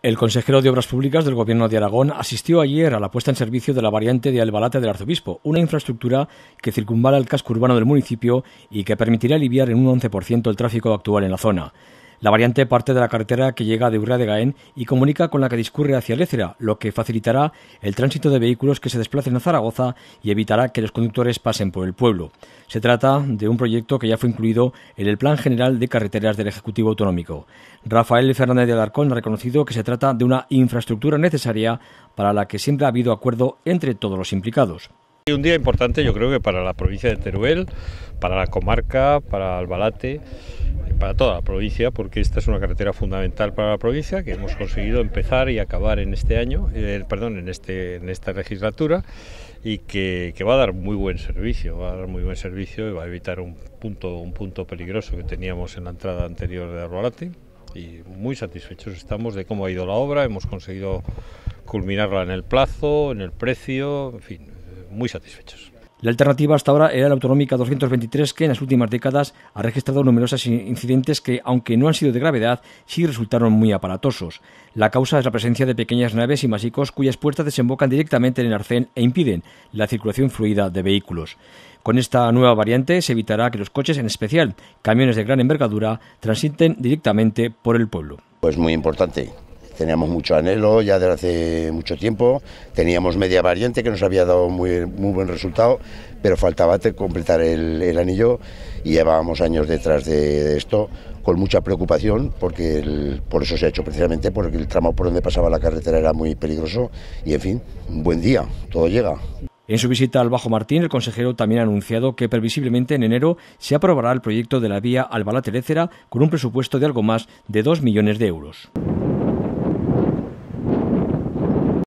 El consejero de Obras Públicas del Gobierno de Aragón asistió ayer a la puesta en servicio de la variante de Albalate del Arzobispo, una infraestructura que circunvala el casco urbano del municipio y que permitirá aliviar en un 11% el tráfico actual en la zona. La variante parte de la carretera que llega de Urrea de Gaén y comunica con la que discurre hacia Lécera, lo que facilitará el tránsito de vehículos que se desplacen a Zaragoza y evitará que los conductores pasen por el pueblo. Se trata de un proyecto que ya fue incluido en el Plan General de Carreteras del Ejecutivo Autonómico. Rafael Fernández de Alarcón ha reconocido que se trata de una infraestructura necesaria para la que siempre ha habido acuerdo entre todos los implicados. Un día importante yo creo que para la provincia de Teruel, para la comarca, para Albalate para toda la provincia, porque esta es una carretera fundamental para la provincia que hemos conseguido empezar y acabar en este año, eh, perdón, en, este, en esta legislatura y que, va a dar muy buen servicio, va a dar muy buen servicio y va a evitar un punto, un punto peligroso que teníamos en la entrada anterior de Arbolate y muy satisfechos estamos de cómo ha ido la obra, hemos conseguido culminarla en el plazo, en el precio, en fin, muy satisfechos. La alternativa hasta ahora era la autonómica 223, que en las últimas décadas ha registrado numerosos incidentes que, aunque no han sido de gravedad, sí resultaron muy aparatosos. La causa es la presencia de pequeñas naves y masicos cuyas puertas desembocan directamente en el arcén e impiden la circulación fluida de vehículos. Con esta nueva variante se evitará que los coches, en especial camiones de gran envergadura, transiten directamente por el pueblo. Pues muy importante, Teníamos mucho anhelo ya desde hace mucho tiempo, teníamos media variante que nos había dado muy, muy buen resultado, pero faltaba completar el, anillo y llevábamos años detrás de, esto con mucha preocupación, porque por eso se ha hecho precisamente, porque el tramo por donde pasaba la carretera era muy peligroso y, en fin, un buen día, todo llega. En su visita al Bajo Martín, el consejero también ha anunciado que previsiblemente en enero se aprobará el proyecto de la vía Albalá-Telécera con un presupuesto de algo más de 2 millones de euros.